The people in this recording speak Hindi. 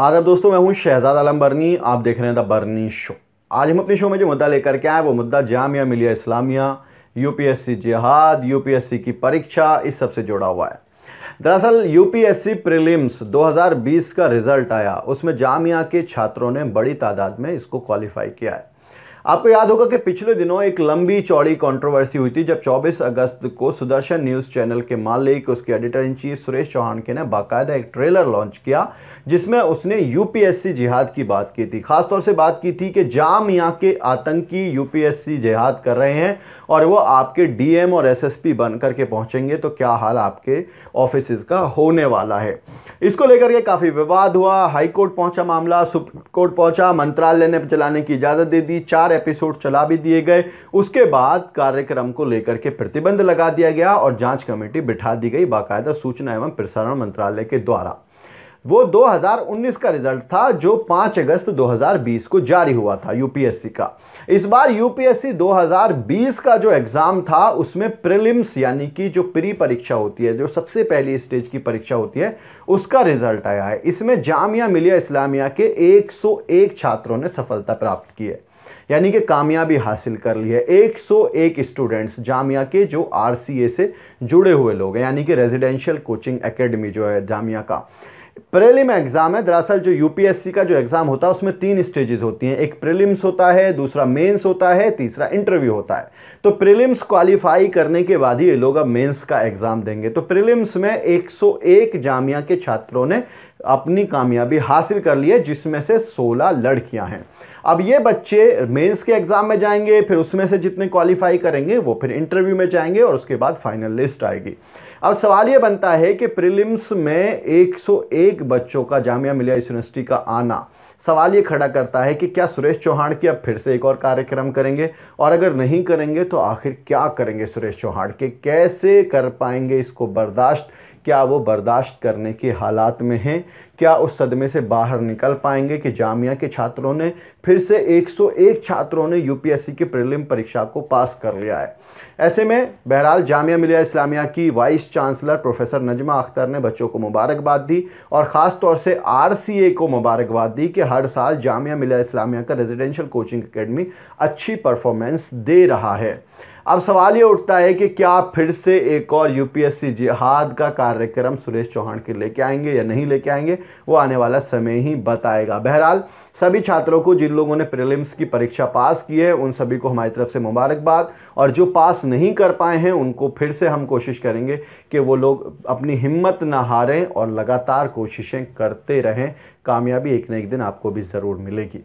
आदर दोस्तों मैं हूँ शहजाद आलम बर्नी आप देख रहे हैं द बर्नी शो आज हम अपने शो में जो मुद्दा लेकर के आए वो मुद्दा जामिया मिलिया इस्लामिया यूपीएससी जिहाद यूपीएससी की परीक्षा इस सब से जुड़ा हुआ है दरअसल यूपीएससी प्रीलिम्स 2020 का रिजल्ट आया उसमें जामिया के छात्रों ने बड़ी तादाद में इसको क्वालिफाई किया है आपको याद होगा कि पिछले दिनों एक लंबी चौड़ी कंट्रोवर्सी हुई थी जब 24 अगस्त को सुदर्शन न्यूज़ चैनल के मालिक उसके editor in chief Suresh Chauhan के ने बाकायदा एक ट्रेलर लॉन्च किया जिसमें उसने यूपीएससी जिहाद की बात की थी खासतौर से बात की थी कि जाम यहाँ के आतंकी यूपीएससी जिहाद कर रहे हैं और वो आपके डीएम और एसएसपी बन करके पहुँचेंगे तो क्या हाल आपके ऑफिस का होने वाला है इसको लेकर के काफ़ी विवाद हुआ हाईकोर्ट पहुंचा मामला सुप्रीम कोर्ट पहुंचा मंत्रालय ने चलाने की इजाज़त दे दी चार चार एपिसोड चला भी दिए गए उसके बाद कार्यक्रम को लेकर के प्रतिबंध लगा दिया गया और जांच कमेटी बिठा दी गई बाकायदा सूचना एवं प्रसारण मंत्रालय के द्वारा वो 2019 का रिजल्ट था जो 5 अगस्त 2020 को जारी हुआ था यूपीएससी का इस बार यूपीएससी 2020 का जो एग्ज़ाम था उसमें प्रीलिम्स यानी कि जो प्री परीक्षा होती है जो सबसे पहली स्टेज की परीक्षा होती है उसका रिजल्ट आया है इसमें जामिया मिलिया इस्लामिया के 101 छात्रों ने सफलता प्राप्त की है यानी कि कामयाबी हासिल कर ली है 101 स्टूडेंट्स जामिया के जो आर से जुड़े हुए लोग हैं यानी कि रेजिडेंशियल कोचिंग एकेडमी जो है जामिया का प्रेलिम एग्ज़ाम है दरअसल जो यूपीएससी का जो एग्ज़ाम होता है उसमें तीन स्टेजेस होती हैं एक प्रीलिम्स होता है दूसरा मेंस होता है तीसरा इंटरव्यू होता है तो प्रीलिम्स क्वालिफाई करने के बाद ही ये लोग अब मेंस का एग्ज़ाम देंगे तो प्रीलिम्स में 101 जामिया के छात्रों ने अपनी कामयाबी हासिल कर ली है जिसमें से सोलह लड़कियां हैं अब ये बच्चे मेंस के एग्ज़ाम में जाएंगे फिर उसमें से जितने क्वालिफाई करेंगे वो फिर इंटरव्यू में जाएंगे और उसके बाद फाइनल लिस्ट आएगी अब सवाल ये बनता है कि प्रिलिम्स में 101 बच्चों का जामिया मिलिया यूनिवर्सिटी का आना सवाल ये खड़ा करता है कि क्या सुरेश चौहान की अब फिर से एक और कार्यक्रम करेंगे और अगर नहीं करेंगे तो आखिर क्या करेंगे सुरेश चौहान के कैसे कर पाएंगे इसको बर्दाश्त क्या वो बर्दाश्त करने के हालात में हैं क्या उस सदमे से बाहर निकल पाएंगे कि जामिया के छात्रों ने फिर से 101 छात्रों ने यूपीएससी की प्रीलिम परीक्षा को पास कर लिया है ऐसे में बहरहाल जामिया मिलिया इस्लामिया की vice chancellor professor Najma Akhtar ने बच्चों को मुबारकबाद दी और ख़ास तौर से आरसीए को मुबारकबाद दी कि हर साल जामिया मिलिया इस्लामिया का रेजिडेंशियल कोचिंग अकेडमी अच्छी परफॉर्मेंस दे रहा है अब सवाल ये उठता है कि क्या फिर से एक और यूपीएससी जिहाद का कार्यक्रम सुरेश चौहान के लेके आएंगे या नहीं लेके आएंगे वो आने वाला समय ही बताएगा बहरहाल सभी छात्रों को जिन लोगों ने प्रीलिम्स की परीक्षा पास की है उन सभी को हमारी तरफ से मुबारकबाद और जो पास नहीं कर पाए हैं उनको फिर से हम कोशिश करेंगे कि वो लोग अपनी हिम्मत न हारें और लगातार कोशिशें करते रहें कामयाबी एक ना एक दिन आपको भी ज़रूर मिलेगी